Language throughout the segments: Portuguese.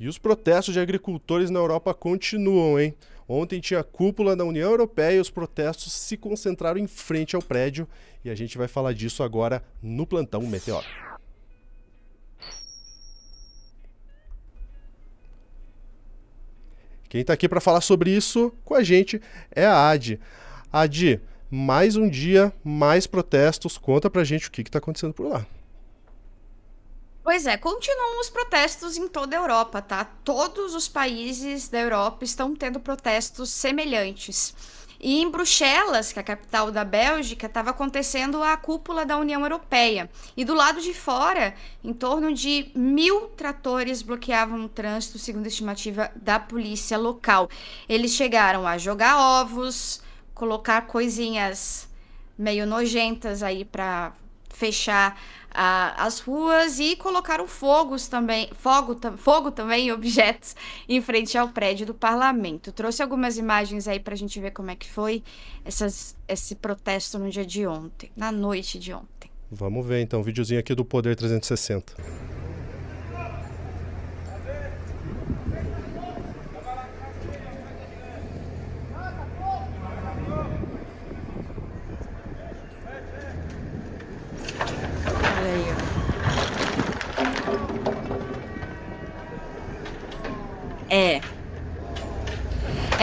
E os protestos de agricultores na Europa continuam, hein? Ontem tinha cúpula da União Europeia e os protestos se concentraram em frente ao prédio. E a gente vai falar disso agora no Plantão Meteoro. Quem está aqui para falar sobre isso com a gente é a Adi. Adi, mais um dia, mais protestos. Conta a gente o que está acontecendo por lá. Pois é, continuam os protestos em toda a Europa, tá? Todos os países da Europa estão tendo protestos semelhantes. E em Bruxelas, que é a capital da Bélgica, estava acontecendo a cúpula da União Europeia. E do lado de fora, em torno de mil tratores bloqueavam o trânsito, segundo a estimativa da polícia local. Eles chegaram a jogar ovos, colocar coisinhas meio nojentas aí para fechar as ruas e colocaram fogos também, fogo, fogo também objetos em frente ao prédio do parlamento. Trouxe algumas imagens aí para a gente ver como é que foi essas, esse protesto no dia de ontem, na noite de ontem. Vamos ver então, um videozinho aqui do Poder 360.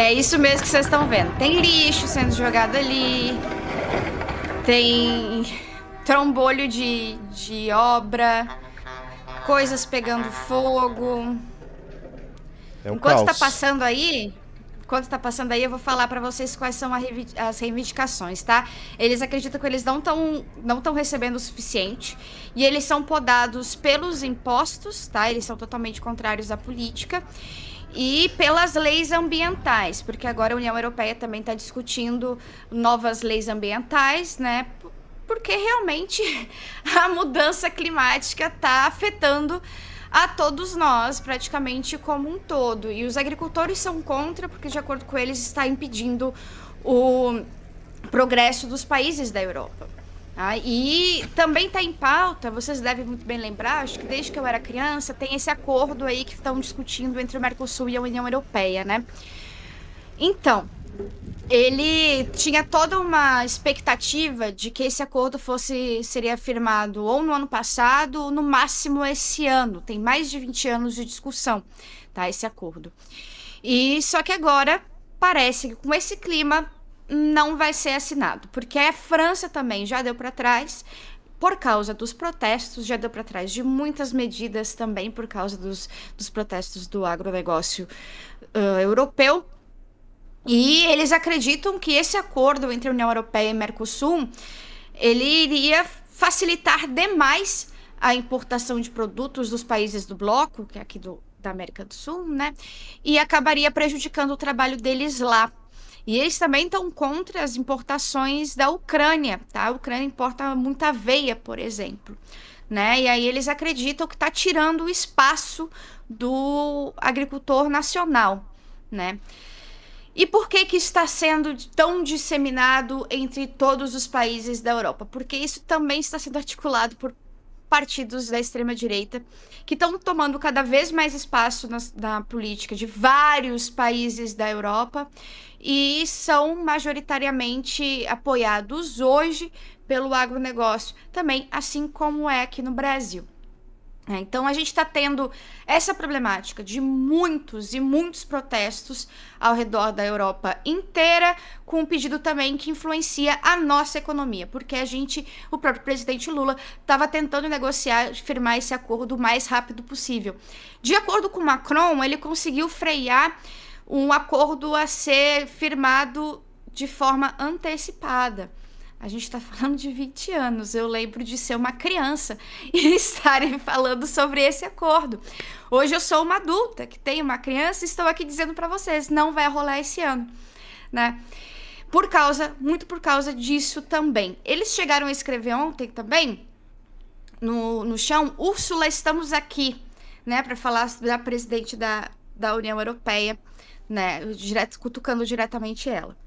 É isso mesmo que vocês estão vendo. Tem lixo sendo jogado ali. Tem trombolho de, de obra. Coisas pegando fogo. É um enquanto tá caos. tá passando aí, enquanto tá passando aí, eu vou falar para vocês quais são as reivindicações, tá? Eles acreditam que eles não estão não tão recebendo o suficiente e eles são podados pelos impostos, tá? Eles são totalmente contrários à política e pelas leis ambientais, porque agora a União Europeia também está discutindo novas leis ambientais, né? Porque realmente a mudança climática está afetando a todos nós, praticamente como um todo. E os agricultores são contra, porque, de acordo com eles, está impedindo o progresso dos países da Europa. Ah, e também está em pauta, vocês devem muito bem lembrar, acho que desde que eu era criança, tem esse acordo aí que estão discutindo entre o Mercosul e a União Europeia, né? Então, ele tinha toda uma expectativa de que esse acordo fosse seria firmado ou no ano passado ou no máximo esse ano. Tem mais de 20 anos de discussão, tá? Esse acordo. E só que agora parece que com esse clima não vai ser assinado, porque a França também já deu para trás por causa dos protestos, já deu para trás de muitas medidas também por causa dos, dos protestos do agronegócio uh, europeu. E eles acreditam que esse acordo entre a União Europeia e Mercosul ele iria facilitar demais a importação de produtos dos países do bloco, que é aqui do, da América do Sul, né? E acabaria prejudicando o trabalho deles lá. E eles também estão contra as importações da Ucrânia, tá? A Ucrânia importa muita aveia, por exemplo. Né? E aí eles acreditam que está tirando o espaço do agricultor nacional, né? E por que que está sendo tão disseminado entre todos os países da Europa? Porque isso também está sendo articulado por partidos da extrema-direita que estão tomando cada vez mais espaço na, na, política de vários países da Europa e são majoritariamente apoiados hoje pelo agronegócio, também assim como é aqui no Brasil. É, então a gente está tendo essa problemática de muitos e muitos protestos ao redor da Europa inteira, com um pedido também que influencia a nossa economia, porque a gente, o próprio presidente Lula, estava tentando negociar, firmar esse acordo o mais rápido possível. De acordo com Macron, ele conseguiu frear um acordo a ser firmado de forma antecipada. A gente está falando de 20 anos. Eu lembro de ser uma criança e estarem falando sobre esse acordo. Hoje eu sou uma adulta que tem uma criança e estou aqui dizendo para vocês: não vai rolar esse ano, né? Por causa, muito por causa disso também. Eles chegaram a escrever ontem também no, no chão: Úrsula, estamos aqui, né, para falar da presidente da, da União Europeia, né, direto, cutucando diretamente ela.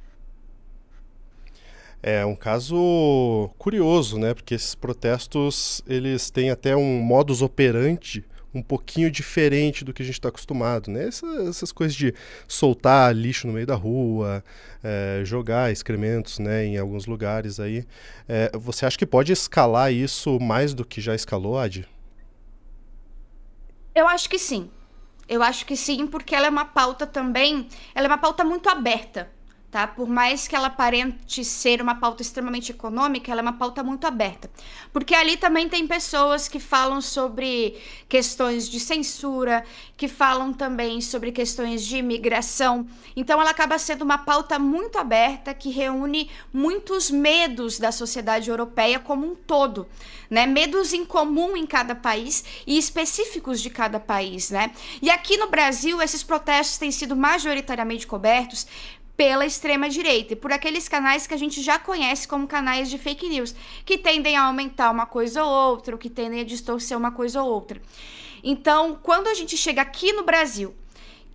É um caso curioso, né? Porque esses protestos eles têm até um modus operandi um pouquinho diferente do que a gente está acostumado, né? Essas, essas, coisas de soltar lixo no meio da rua, é, jogar excrementos, né, em alguns lugares aí. É, você acha que pode escalar isso mais do que já escalou, Ad? Eu acho que sim. Eu acho que sim, porque ela é uma pauta também, ela é uma pauta muito aberta tá? Por mais que ela aparente ser uma pauta extremamente econômica, ela é uma pauta muito aberta. Porque ali também tem pessoas que falam sobre questões de censura, que falam também sobre questões de imigração. Então ela acaba sendo uma pauta muito aberta que reúne muitos medos da sociedade europeia como um todo, né? Medos em comum em cada país e específicos de cada país, né? E aqui no Brasil esses protestos têm sido majoritariamente cobertos pela extrema-direita e por aqueles canais que a gente já conhece como canais de fake news, que tendem a aumentar uma coisa ou outra, que tendem a distorcer uma coisa ou outra. Então, quando a gente chega aqui no Brasil,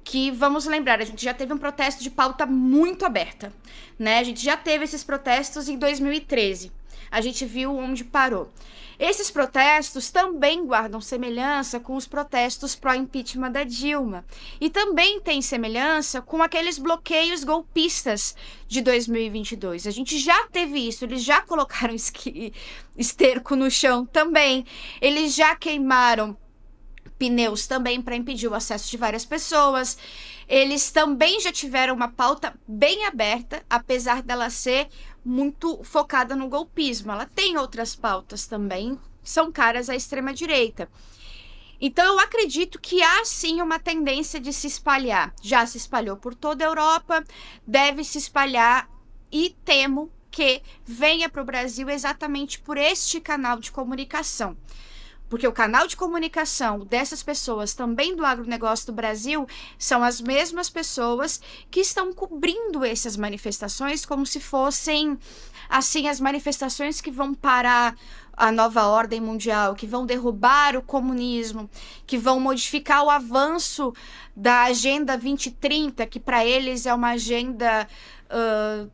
que vamos lembrar, a gente já teve um protesto de pauta muito aberta, né? A gente já teve esses protestos em 2013. A gente viu onde parou. Esses protestos também guardam semelhança com os protestos pró-impeachment da Dilma e também tem semelhança com aqueles bloqueios golpistas de 2022. A gente já teve isso, eles já colocaram esqui, esterco no chão também, eles já queimaram pneus também para impedir o acesso de várias pessoas. Eles também já tiveram uma pauta bem aberta, apesar dela ser muito focada no golpismo. Ela tem outras pautas também, são caras à extrema direita. Então eu acredito que há sim uma tendência de se espalhar. Já se espalhou por toda a Europa, deve se espalhar e temo que venha para o Brasil exatamente por este canal de comunicação. Porque o canal de comunicação dessas pessoas, também do agronegócio do Brasil, são as mesmas pessoas que estão cobrindo essas manifestações como se fossem, assim, as manifestações que vão parar a nova ordem mundial, que vão derrubar o comunismo, que vão modificar o avanço da Agenda 2030, que para eles é uma agenda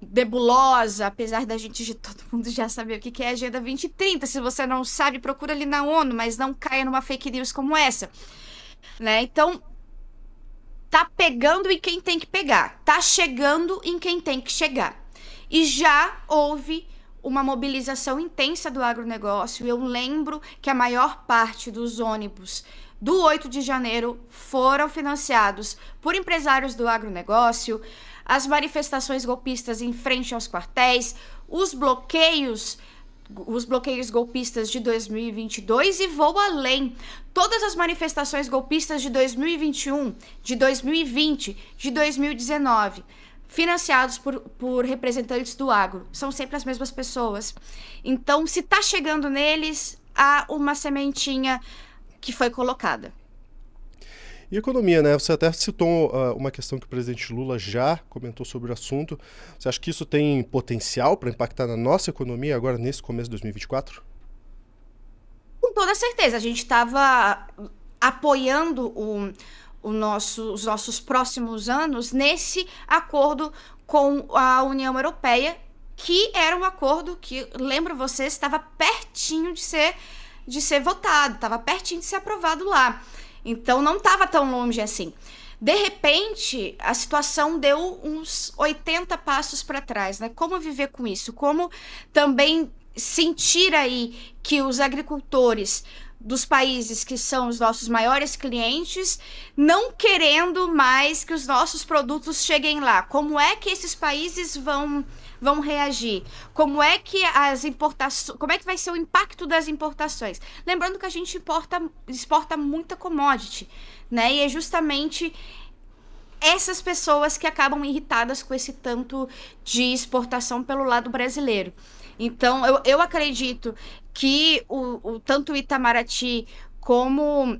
debulosa, apesar da gente de todo mundo já saber o que, que é a Agenda 2030. Se você não sabe, procura ali na ONU, mas não caia numa fake news como essa. Né? Então, tá pegando em quem tem que pegar, tá chegando em quem tem que chegar. E já houve uma mobilização intensa do agronegócio. Eu lembro que a maior parte dos ônibus do 8 de janeiro foram financiados por empresários do agronegócio, as manifestações golpistas em frente aos quartéis, os bloqueios os bloqueios golpistas de 2022 e vou além. Todas as manifestações golpistas de 2021, de 2020, de 2019, financiados por, por representantes do agro, são sempre as mesmas pessoas. Então, se está chegando neles, há uma sementinha que foi colocada. E economia, né? Você até citou uh, uma questão que o presidente Lula já comentou sobre o assunto. Você acha que isso tem potencial para impactar na nossa economia agora nesse começo de 2024? Com toda certeza. A gente estava apoiando o, o nosso, os nossos próximos anos nesse acordo com a União Europeia, que era um acordo que, lembro vocês, estava pertinho de ser, de ser votado, estava pertinho de ser aprovado lá. Então não estava tão longe assim. De repente, a situação deu uns 80 passos para trás, né? Como viver com isso? Como também sentir aí que os agricultores dos países que são os nossos maiores clientes, não querendo mais que os nossos produtos cheguem lá. Como é que esses países vão vão reagir? Como é que as importações, como é que vai ser o impacto das importações? Lembrando que a gente importa, exporta muita commodity, né? E é justamente essas pessoas que acabam irritadas com esse tanto de exportação pelo lado brasileiro. Então, eu, eu acredito que o, o tanto o Itamaraty como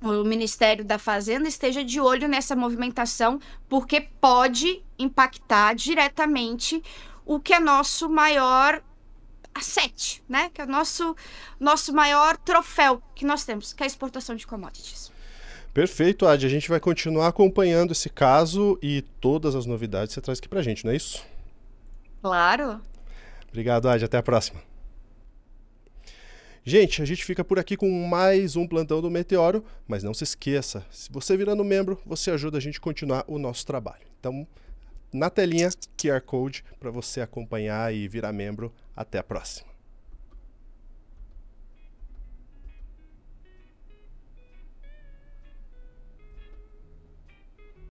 o Ministério da Fazenda esteja de olho nessa movimentação, porque pode impactar diretamente o que é nosso maior asset, né? Que é o nosso, nosso maior troféu que nós temos, que é a exportação de commodities. Perfeito, Adi. A gente vai continuar acompanhando esse caso e todas as novidades que você traz aqui pra gente, não é isso? Claro. Obrigado, Adi. Até a próxima. Gente, a gente fica por aqui com mais um plantão do Meteoro, mas não se esqueça, se você virando membro, você ajuda a gente a continuar o nosso trabalho. Então, na telinha, QR Code para você acompanhar e virar membro. Até a próxima.